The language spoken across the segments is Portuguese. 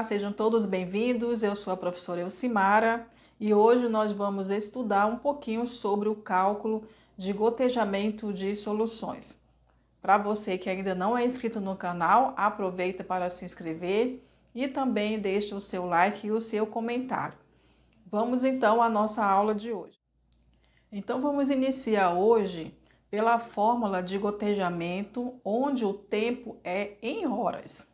Olá, sejam todos bem-vindos. Eu sou a professora Elcimara e hoje nós vamos estudar um pouquinho sobre o cálculo de gotejamento de soluções. Para você que ainda não é inscrito no canal, aproveita para se inscrever e também deixe o seu like e o seu comentário. Vamos então à nossa aula de hoje. Então vamos iniciar hoje pela fórmula de gotejamento, onde o tempo é em horas.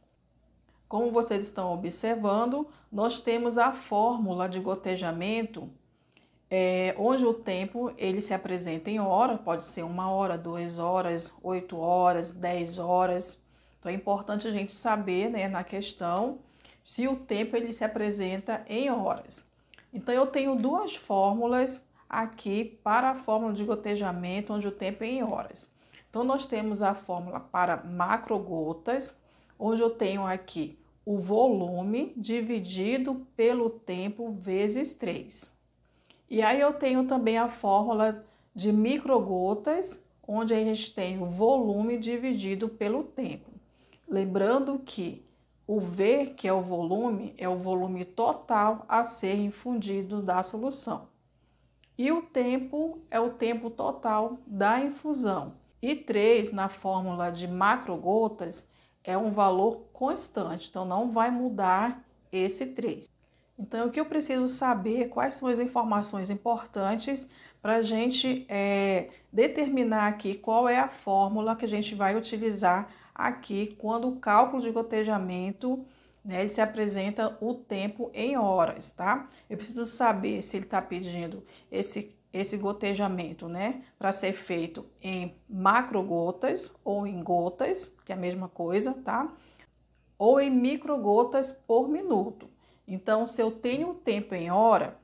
Como vocês estão observando, nós temos a fórmula de gotejamento, é, onde o tempo ele se apresenta em hora, pode ser uma hora, duas horas, oito horas, dez horas. Então é importante a gente saber, né, na questão, se o tempo ele se apresenta em horas. Então eu tenho duas fórmulas aqui para a fórmula de gotejamento, onde o tempo é em horas. Então nós temos a fórmula para macrogotas, onde eu tenho aqui o volume dividido pelo tempo vezes 3. E aí eu tenho também a fórmula de microgotas, onde a gente tem o volume dividido pelo tempo. Lembrando que o V, que é o volume, é o volume total a ser infundido da solução. E o tempo é o tempo total da infusão. E 3, na fórmula de macrogotas, é um valor constante, então não vai mudar esse 3. Então, o que eu preciso saber, quais são as informações importantes para a gente é, determinar aqui qual é a fórmula que a gente vai utilizar aqui quando o cálculo de gotejamento né, ele se apresenta o tempo em horas, tá? Eu preciso saber se ele está pedindo esse esse gotejamento, né, para ser feito em macrogotas ou em gotas, que é a mesma coisa, tá? Ou em microgotas por minuto. Então, se eu tenho o tempo em hora,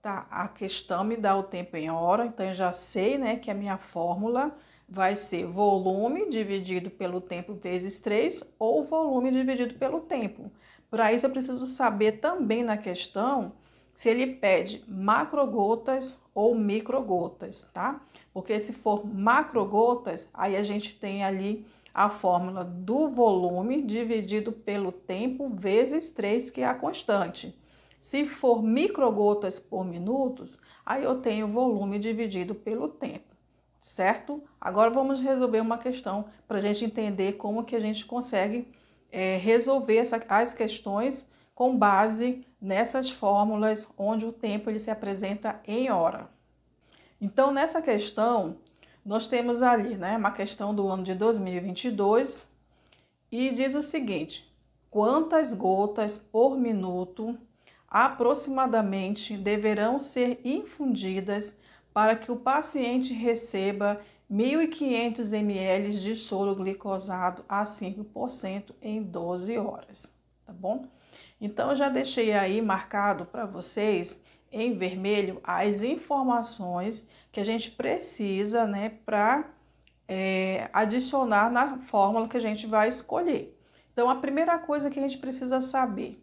tá? A questão me dá o tempo em hora, então eu já sei, né, que a minha fórmula vai ser volume dividido pelo tempo vezes 3 ou volume dividido pelo tempo. Para isso eu preciso saber também na questão se ele pede macrogotas ou microgotas, tá? Porque se for macrogotas, aí a gente tem ali a fórmula do volume dividido pelo tempo vezes 3, que é a constante. Se for microgotas por minutos, aí eu tenho volume dividido pelo tempo, certo? Agora vamos resolver uma questão para a gente entender como que a gente consegue é, resolver essa, as questões com base nessas fórmulas onde o tempo ele se apresenta em hora. Então, nessa questão, nós temos ali né, uma questão do ano de 2022 e diz o seguinte: quantas gotas por minuto aproximadamente deverão ser infundidas para que o paciente receba 1.500 ml de soro glicosado a 5% em 12 horas, tá bom? Então, já deixei aí marcado para vocês em vermelho as informações que a gente precisa né, para é, adicionar na fórmula que a gente vai escolher. Então, a primeira coisa que a gente precisa saber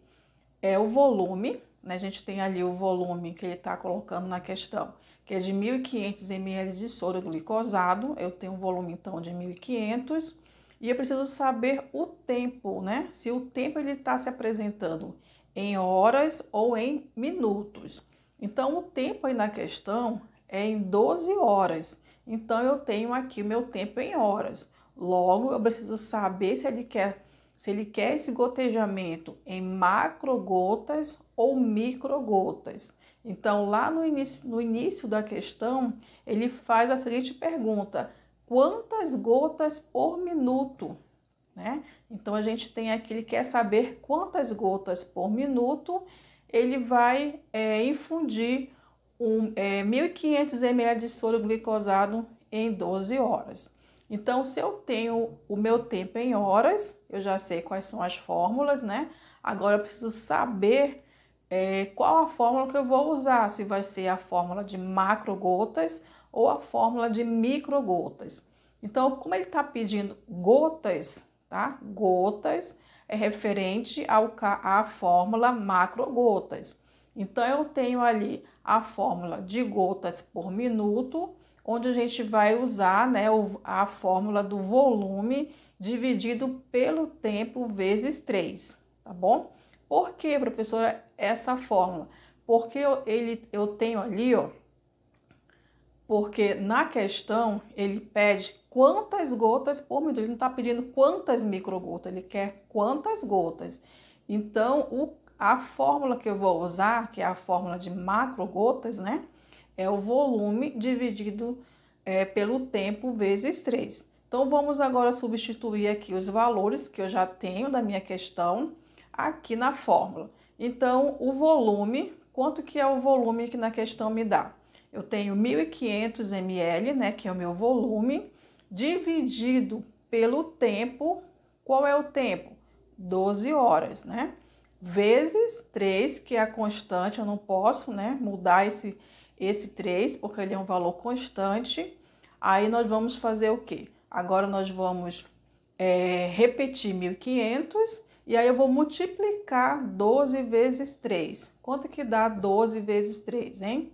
é o volume, né? A gente tem ali o volume que ele está colocando na questão, que é de 1.500 ml de soro glicosado. Eu tenho um volume, então, de 1.500 e eu preciso saber o tempo, né? Se o tempo ele está se apresentando em horas ou em minutos. Então, o tempo aí na questão é em 12 horas. Então, eu tenho aqui meu tempo em horas. Logo, eu preciso saber se ele quer, se ele quer esse gotejamento em macrogotas ou microgotas. Então, lá no início, no início da questão, ele faz a seguinte pergunta: quantas gotas por minuto, né? Então a gente tem aqui, ele quer saber quantas gotas por minuto ele vai é, infundir um, é, 1.500 ml de soro glicosado em 12 horas. Então, se eu tenho o meu tempo em horas, eu já sei quais são as fórmulas, né? Agora eu preciso saber é, qual a fórmula que eu vou usar, se vai ser a fórmula de macro gotas ou a fórmula de microgotas. Então, como ele está pedindo gotas, tá? Gotas é referente ao, à fórmula macrogotas. Então, eu tenho ali a fórmula de gotas por minuto, onde a gente vai usar né, a fórmula do volume dividido pelo tempo vezes 3, tá bom? Por que, professora, essa fórmula? Porque eu, ele, eu tenho ali, ó, porque na questão ele pede quantas gotas por minuto, ele não está pedindo quantas microgotas, ele quer quantas gotas. Então, o, a fórmula que eu vou usar, que é a fórmula de macrogotas, né, é o volume dividido é, pelo tempo vezes 3. Então, vamos agora substituir aqui os valores que eu já tenho da minha questão aqui na fórmula. Então, o volume, quanto que é o volume que na questão me dá? eu tenho 1.500 ml, né, que é o meu volume, dividido pelo tempo. Qual é o tempo? 12 horas, né? Vezes 3, que é a constante, eu não posso, né, mudar esse esse 3, porque ele é um valor constante. Aí nós vamos fazer o quê? Agora nós vamos é, repetir 1500 e aí eu vou multiplicar 12 vezes 3. Quanto que dá 12 vezes 3, hein?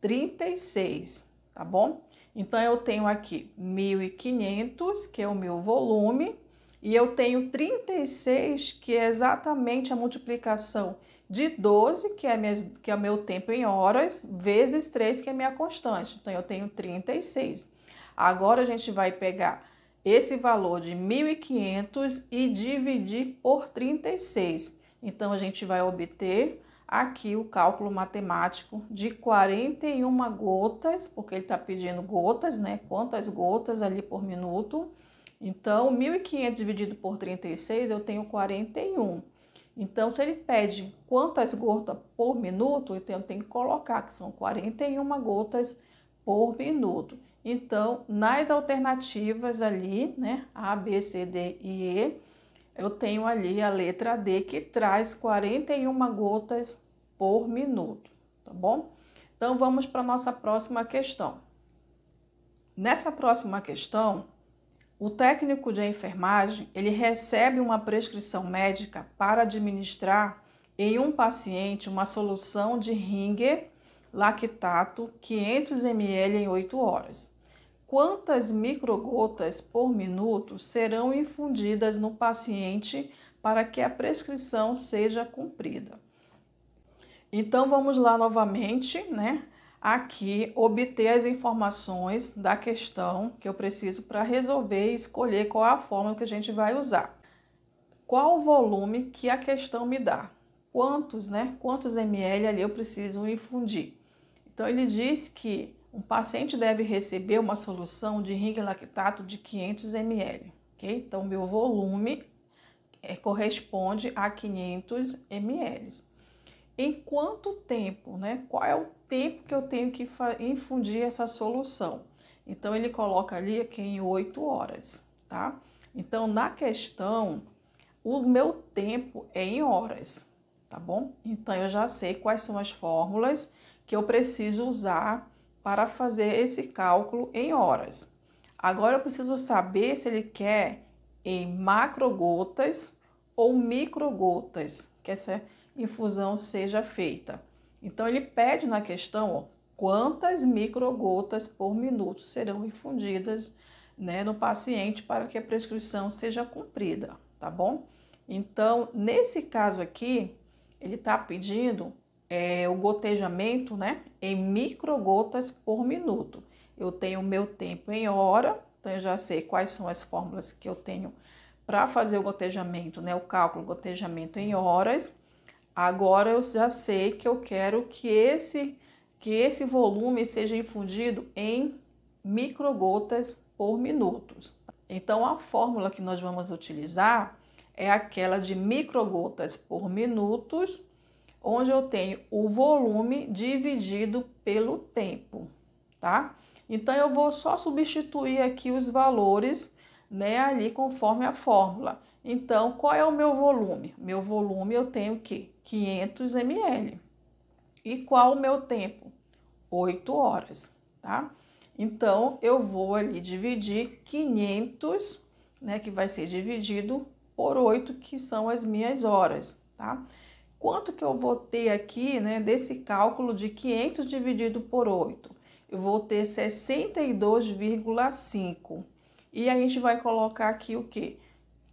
36, tá bom? Então, eu tenho aqui 1.500, que é o meu volume, e eu tenho 36, que é exatamente a multiplicação de 12, que é, minha, que é o meu tempo em horas, vezes 3, que é minha constante. Então, eu tenho 36. Agora, a gente vai pegar esse valor de 1.500 e dividir por 36. Então, a gente vai obter aqui o cálculo matemático de 41 gotas, porque ele está pedindo gotas, né? Quantas gotas ali por minuto. Então, 1.500 dividido por 36, eu tenho 41. Então, se ele pede quantas gotas por minuto, então eu tenho que colocar que são 41 gotas por minuto. Então, nas alternativas ali, né? A, B, C, D e E, eu tenho ali a letra D que traz 41 gotas por minuto, tá bom? Então vamos para nossa próxima questão. Nessa próxima questão, o técnico de enfermagem, ele recebe uma prescrição médica para administrar em um paciente uma solução de Ringer lactato 500 ml em 8 horas quantas microgotas por minuto serão infundidas no paciente para que a prescrição seja cumprida. Então vamos lá novamente, né? Aqui obter as informações da questão que eu preciso para resolver e escolher qual a fórmula que a gente vai usar. Qual o volume que a questão me dá? Quantos, né? Quantos ml ali eu preciso infundir? Então ele diz que um paciente deve receber uma solução de ringue lactato de 500 ml, ok? Então, meu volume é, corresponde a 500 ml. Em quanto tempo, né? Qual é o tempo que eu tenho que infundir essa solução? Então, ele coloca ali aqui em 8 horas, tá? Então, na questão, o meu tempo é em horas, tá bom? Então, eu já sei quais são as fórmulas que eu preciso usar para fazer esse cálculo em horas. Agora eu preciso saber se ele quer em macrogotas ou microgotas que essa infusão seja feita. Então ele pede na questão ó, quantas microgotas por minuto serão infundidas né, no paciente para que a prescrição seja cumprida, tá bom? Então, nesse caso aqui, ele está pedindo é, o gotejamento, né? em microgotas por minuto. Eu tenho meu tempo em hora, então eu já sei quais são as fórmulas que eu tenho para fazer o gotejamento, né? O cálculo do gotejamento em horas. Agora eu já sei que eu quero que esse que esse volume seja infundido em microgotas por minutos. Então a fórmula que nós vamos utilizar é aquela de microgotas por minutos onde eu tenho o volume dividido pelo tempo, tá? Então, eu vou só substituir aqui os valores, né, ali conforme a fórmula. Então, qual é o meu volume? Meu volume eu tenho o quê? 500 ml. E qual o meu tempo? 8 horas, tá? Então, eu vou ali dividir 500, né, que vai ser dividido por 8, que são as minhas horas, tá? quanto que eu vou ter aqui né, desse cálculo de 500 dividido por 8? Eu vou ter 62,5. E a gente vai colocar aqui o que?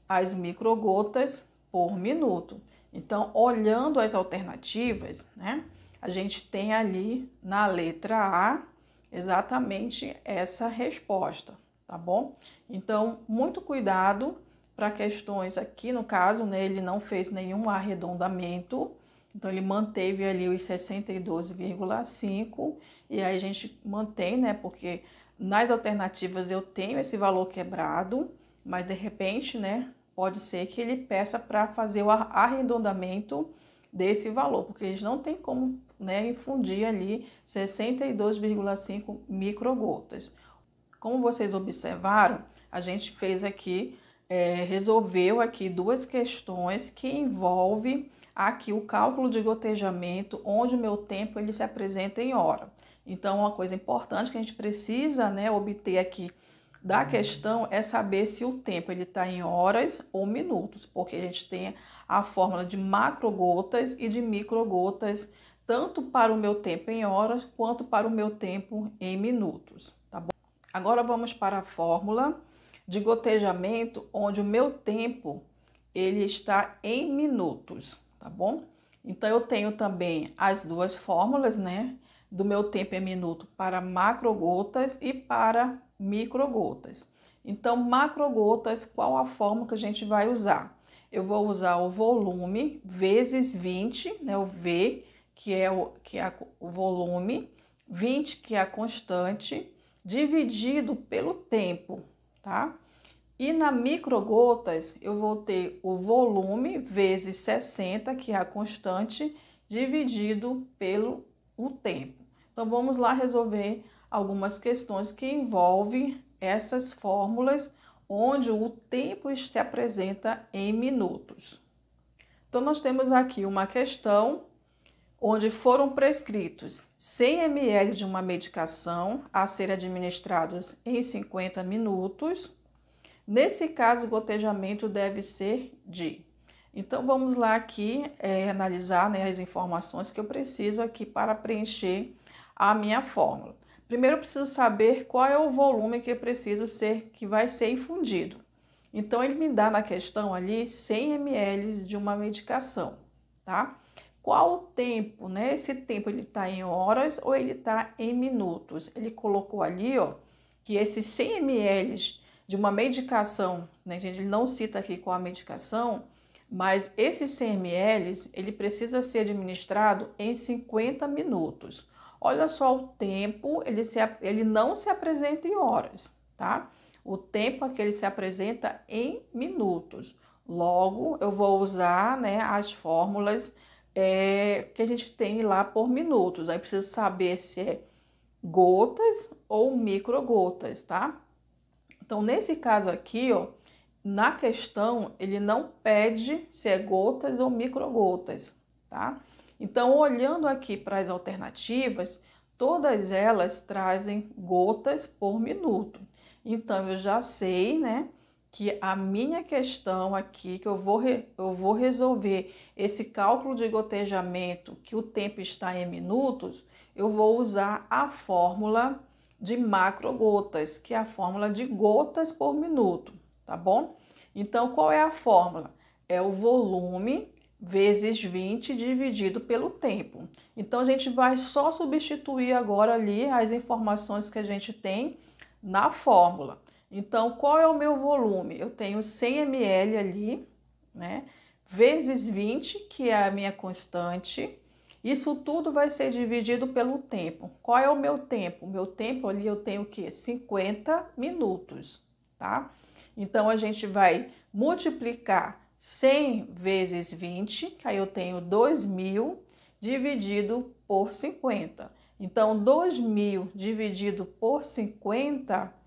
As microgotas por minuto. Então, olhando as alternativas, né, a gente tem ali na letra A exatamente essa resposta, tá bom? Então, muito cuidado para questões aqui no caso, né, ele não fez nenhum arredondamento, então ele manteve ali os 62,5 e aí a gente mantém, né, porque nas alternativas eu tenho esse valor quebrado, mas de repente, né, pode ser que ele peça para fazer o arredondamento desse valor, porque eles não tem como, né, infundir ali 62,5 microgotas. Como vocês observaram, a gente fez aqui é, resolveu aqui duas questões que envolve aqui o cálculo de gotejamento, onde o meu tempo ele se apresenta em hora. Então, uma coisa importante que a gente precisa né, obter aqui da questão é saber se o tempo ele está em horas ou minutos, porque a gente tem a fórmula de macrogotas e de microgotas, tanto para o meu tempo em horas quanto para o meu tempo em minutos, tá bom? Agora vamos para a fórmula de gotejamento, onde o meu tempo ele está em minutos, tá bom? Então eu tenho também as duas fórmulas, né? Do meu tempo em minuto para macrogotas e para microgotas. Então, macrogotas, qual a fórmula que a gente vai usar? Eu vou usar o volume vezes 20, né? O V, que é o, que é o volume, 20, que é a constante, dividido pelo tempo, tá? E na microgotas, eu vou ter o volume vezes 60, que é a constante, dividido pelo o tempo. Então, vamos lá resolver algumas questões que envolvem essas fórmulas, onde o tempo se apresenta em minutos. Então, nós temos aqui uma questão onde foram prescritos 100 ml de uma medicação a ser administrados em 50 minutos. Nesse caso, o gotejamento deve ser de. Então, vamos lá aqui é, analisar né, as informações que eu preciso aqui para preencher a minha fórmula. Primeiro, preciso saber qual é o volume que preciso ser, que vai ser infundido. Então, ele me dá na questão ali 100 ml de uma medicação, tá? qual o tempo, né? Esse tempo ele está em horas ou ele está em minutos. Ele colocou ali, ó, que esses 100 ml de uma medicação, né, gente, ele não cita aqui qual a medicação, mas esses 100 ml, ele precisa ser administrado em 50 minutos. Olha só o tempo, ele, se, ele não se apresenta em horas, tá? O tempo aqui é ele se apresenta em minutos. Logo, eu vou usar né, as fórmulas é, que a gente tem lá por minutos. Aí preciso saber se é gotas ou microgotas, tá? Então, nesse caso aqui, ó, na questão, ele não pede se é gotas ou microgotas, tá? Então, olhando aqui para as alternativas, todas elas trazem gotas por minuto. Então, eu já sei, né, que a minha questão aqui, que eu vou, re, eu vou resolver esse cálculo de gotejamento, que o tempo está em minutos, eu vou usar a fórmula de macrogotas, que é a fórmula de gotas por minuto, tá bom? Então, qual é a fórmula? É o volume vezes 20 dividido pelo tempo. Então, a gente vai só substituir agora ali as informações que a gente tem na fórmula. Então, qual é o meu volume? Eu tenho 100 ml ali, né? Vezes 20, que é a minha constante. Isso tudo vai ser dividido pelo tempo. Qual é o meu tempo? O meu tempo ali eu tenho que 50 minutos, tá? Então a gente vai multiplicar 100 vezes 20, que aí eu tenho 2000 dividido por 50. Então 2000 dividido por 50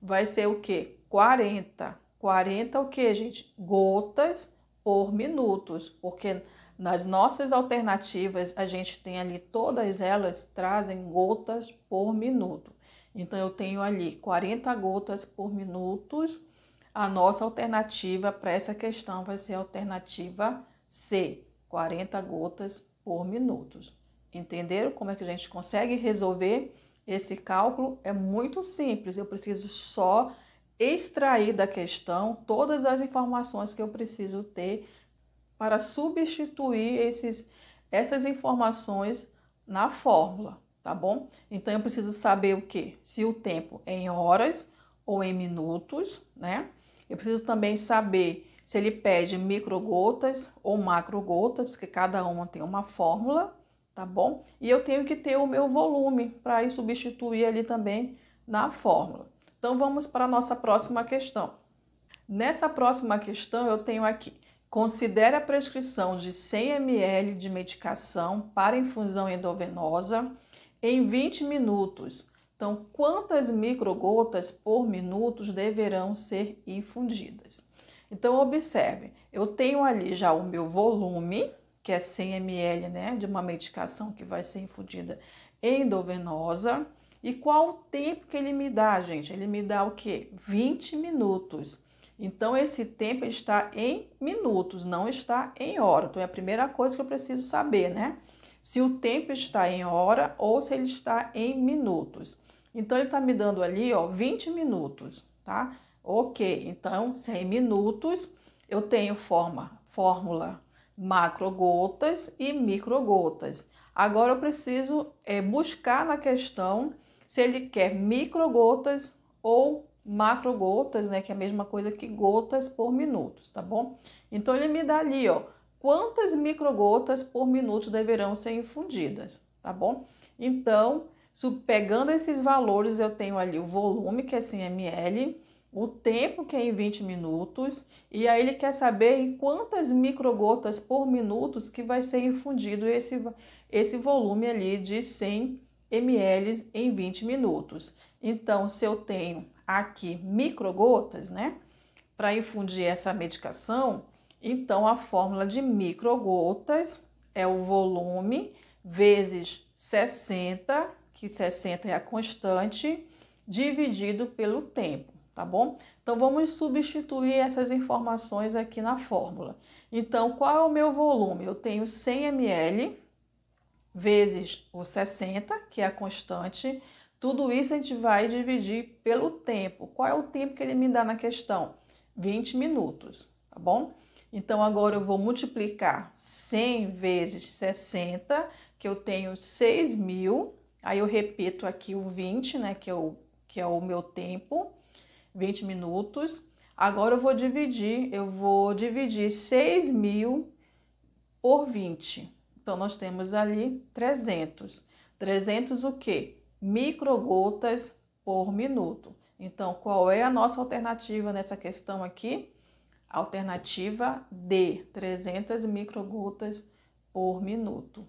vai ser o que? 40. 40 o que, gente? Gotas por minutos, porque nas nossas alternativas a gente tem ali todas elas trazem gotas por minuto. Então eu tenho ali 40 gotas por minutos. A nossa alternativa para essa questão vai ser a alternativa C, 40 gotas por minutos. Entenderam como é que a gente consegue resolver esse cálculo é muito simples, eu preciso só extrair da questão todas as informações que eu preciso ter para substituir esses, essas informações na fórmula, tá bom? Então eu preciso saber o que? Se o tempo é em horas ou em minutos, né? Eu preciso também saber se ele pede microgotas ou macrogotas, porque cada uma tem uma fórmula tá bom? E eu tenho que ter o meu volume para substituir ali também na fórmula. Então vamos para a nossa próxima questão. Nessa próxima questão eu tenho aqui: considere a prescrição de 100 ml de medicação para infusão endovenosa em 20 minutos. Então, quantas microgotas por minuto deverão ser infundidas? Então, observe, eu tenho ali já o meu volume, que é 100 ml né, de uma medicação que vai ser infundida endovenosa. E qual o tempo que ele me dá, gente? Ele me dá o quê? 20 minutos. Então, esse tempo está em minutos, não está em hora. Então, é a primeira coisa que eu preciso saber, né? Se o tempo está em hora ou se ele está em minutos. Então, ele está me dando ali, ó, 20 minutos, tá? Ok, então, se é em minutos, eu tenho forma, fórmula macrogotas e microgotas. Agora eu preciso é, buscar na questão se ele quer microgotas ou macrogotas, né, que é a mesma coisa que gotas por minutos, tá bom? Então ele me dá ali, ó, quantas microgotas por minuto deverão ser infundidas, tá bom? Então, pegando esses valores, eu tenho ali o volume, que é 100 ml, o tempo que é em 20 minutos e aí ele quer saber em quantas microgotas por minuto que vai ser infundido esse, esse volume ali de 100 ml em 20 minutos. Então, se eu tenho aqui microgotas, né, para infundir essa medicação, então a fórmula de microgotas é o volume vezes 60, que 60 é a constante, dividido pelo tempo tá bom? Então vamos substituir essas informações aqui na fórmula. Então, qual é o meu volume? Eu tenho 100 ml vezes o 60, que é a constante. Tudo isso a gente vai dividir pelo tempo. Qual é o tempo que ele me dá na questão? 20 minutos, tá bom? Então, agora eu vou multiplicar 100 vezes 60, que eu tenho 6000 Aí eu repito aqui o 20, né, que é o, que é o meu tempo. 20 minutos. Agora eu vou dividir, eu vou dividir 6 mil por 20. Então, nós temos ali 300. 300 o quê? Microgotas por minuto. Então, qual é a nossa alternativa nessa questão aqui? Alternativa D, 300 microgotas por minuto.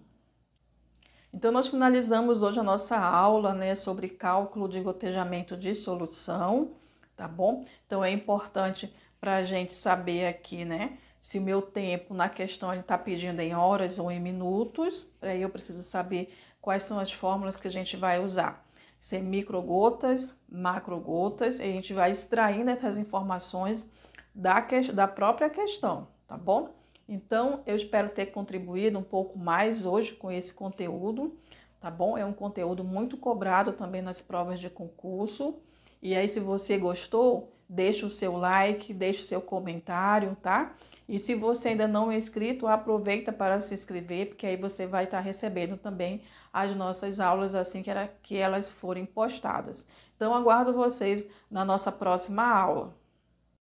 Então, nós finalizamos hoje a nossa aula né, sobre cálculo de gotejamento de solução tá bom? Então é importante para a gente saber aqui, né? Se o meu tempo na questão ele está pedindo em horas ou em minutos, aí eu preciso saber quais são as fórmulas que a gente vai usar. Se é microgotas, macrogotas, a gente vai extraindo essas informações da, que, da própria questão, tá bom? Então, eu espero ter contribuído um pouco mais hoje com esse conteúdo, tá bom? É um conteúdo muito cobrado também nas provas de concurso. E aí, se você gostou, deixa o seu like, deixa o seu comentário, tá? E se você ainda não é inscrito, aproveita para se inscrever, porque aí você vai estar tá recebendo também as nossas aulas assim que, era, que elas forem postadas. Então, aguardo vocês na nossa próxima aula.